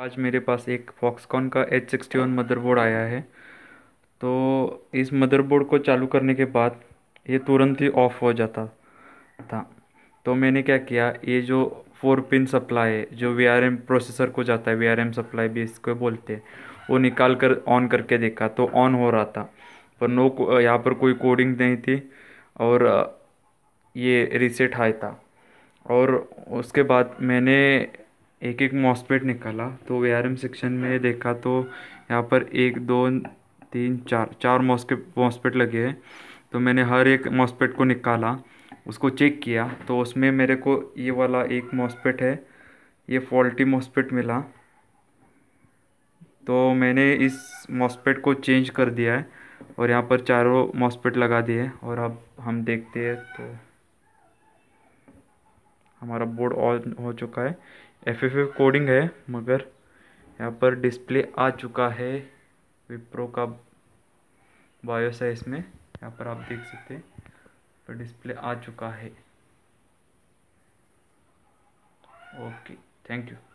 आज मेरे पास एक फॉक्सकॉन का एच सिक्सटी वन मदरबोर्ड आया है तो इस मदरबोर्ड को चालू करने के बाद ये तुरंत ही ऑफ हो जाता था तो मैंने क्या किया ये जो फोर पिन सप्लाई है जो वी आर एम प्रोसेसर को जाता है वी आर एम सप्लाई भी इसको बोलते हैं वो निकाल कर ऑन करके देखा तो ऑन हो रहा था पर नो यहाँ पर कोई कोडिंग नहीं थी और ये रिसेट आया था और उसके बाद मैंने एक एक मॉसपेट निकाला तो वे आर एम सेक्शन में देखा तो यहाँ पर एक दो तीन चार चार मॉसके मॉसपेट लगे हैं तो मैंने हर एक मॉसपेट को निकाला उसको चेक किया तो उसमें मेरे को ये वाला एक मॉसपेट है ये फॉल्टी मॉसपेट मिला तो मैंने इस मॉसपेट को चेंज कर दिया है और यहाँ पर चारों मॉसपेट लगा दिए और अब हम देखते हैं तो हमारा बोर्ड ऑन हो चुका है एफ एफ कोडिंग है मगर यहाँ पर डिस्प्ले आ चुका है विप्रो का बायोस है इसमें यहाँ पर आप देख सकते हैं पर डिस्प्ले आ चुका है ओके थैंक यू